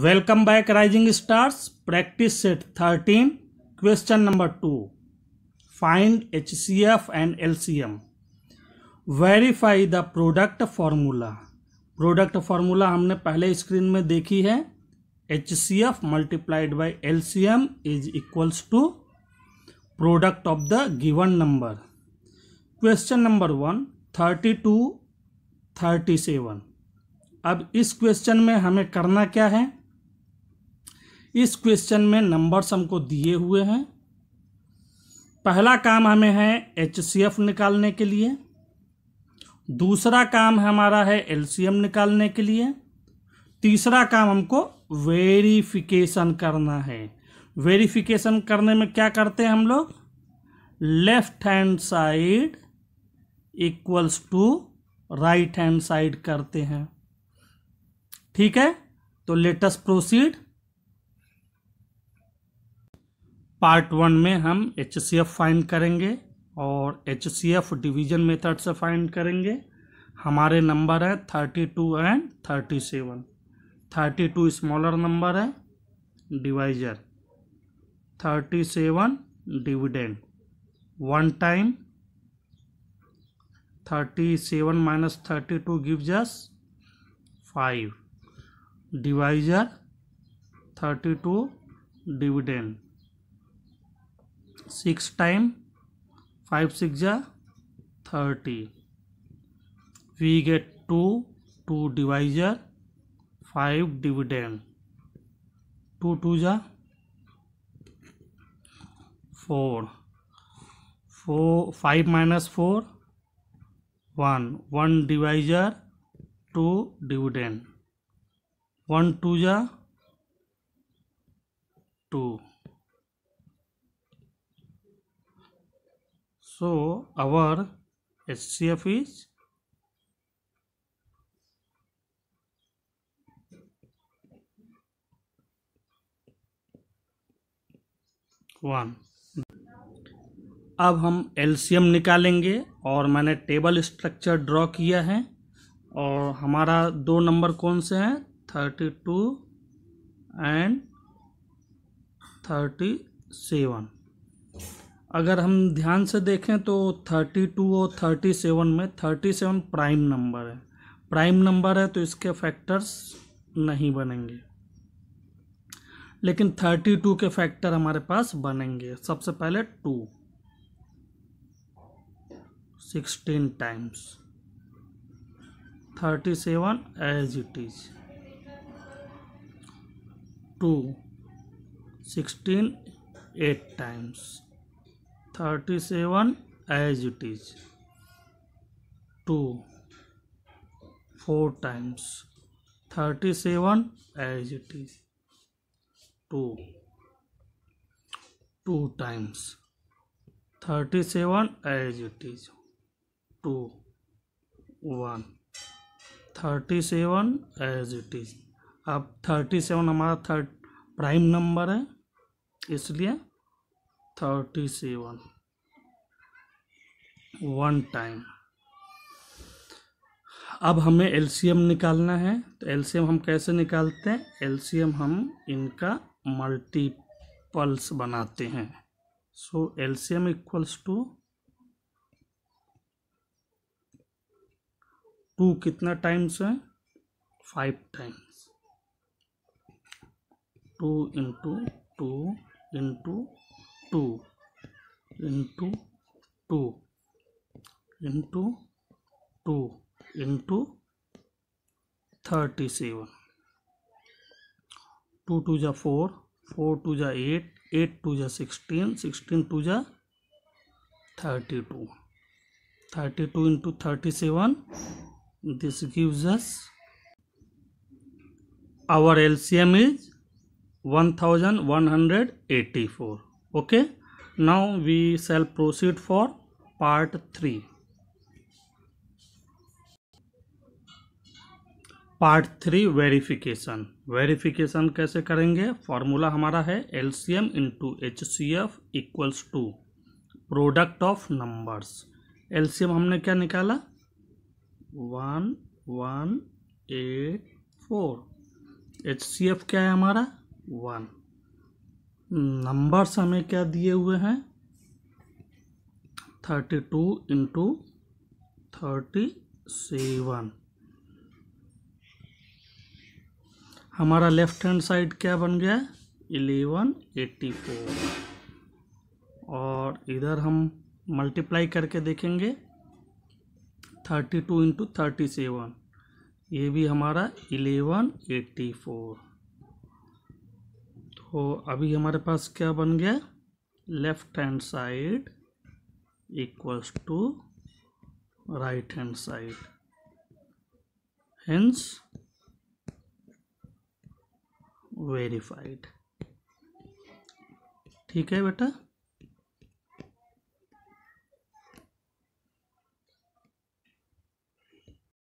welcome back rising stars practice set thirteen question number two find H C F and L C M verify the product formula product formula हमने पहले screen में देखी है H C F multiplied by L C M is equals to product of the given number question number one thirty two thirty seven अब इस question में हमें करना क्या है इस क्वेश्चन में नंबर्स हमको दिए हुए हैं पहला काम हमें है एच सी एफ निकालने के लिए दूसरा काम हमारा है एल सी एम निकालने के लिए तीसरा काम हमको वेरिफिकेशन करना है वेरिफिकेशन करने में क्या करते हैं हम लोग left hand side equals to right hand side करते हैं ठीक है तो लेटस प्रोसीड पार्ट वन में हम एच सी एफ फाइंड करेंगे और H C F division method से फाइंड करेंगे हमारे नंबर हैं thirty two and thirty seven thirty two smaller number है divisor thirty seven dividend one time thirty seven minus thirty two gives five divisor thirty two dividend six time five six जा thirty we get two two divisor five dividend two two जा four four five minus four one one divisor two dividend one to जा two So our HCF is one अब हम LCM निकालेंगे और मैंने table structure draw किया है और हमारा दो नंबर कौन से हैं thirty two and thirty seven अगर हम ध्यान से देखें तो थर्टी टू और थर्टी सेवन में थर्टी सेवन प्राइम नंबर है प्राइम नंबर है तो इसके फैक्टर्स नहीं बनेंगे लेकिन थर्टी टू के फैक्टर हमारे पास बनेंगे सबसे पहले two sixteen times thirty seven as it is two sixteen eight times thirty seven as it is two four times thirty seven as it is two two times thirty seven as it is two one thirty seven as it is अब thirty seven हमारा third prime number है इसलिए thirty seven one time अब हमें LCM निकालना है तो LCM हम कैसे निकालते हैं एलसीएम हम इनका मल्टीपल्स बनाते हैं so LCM equals to two कितना टाइम्स है five times two into two into two into two into two into thirty seven two two जा फोर फोर टू जा एट एट टू जा सिक्सटीन सिक्सटीन टू जा thirty two thirty two into thirty seven this gives us one hundred eighty four okay now we shall proceed for part three part three verification verification कैसे करेंगे formula हमारा है L C M into H C F equals to product of numbers L C M हमने क्या निकाला one one eight four H C F क्या है हमारा वन नंबर्स हमें क्या दिए हुए हैं thirty two into thirty seven हमारा लेफ्ट हैंड साइड क्या बन गया इलेवन एट्टी फोर और इधर हम मल्टीप्लाई करके देखेंगे thirty two into thirty seven ये भी हमारा इलेवन एट्टी फोर तो अभी हमारे पास क्या बन गया left hand side equals to right hand side hence verified ठीक है बेटा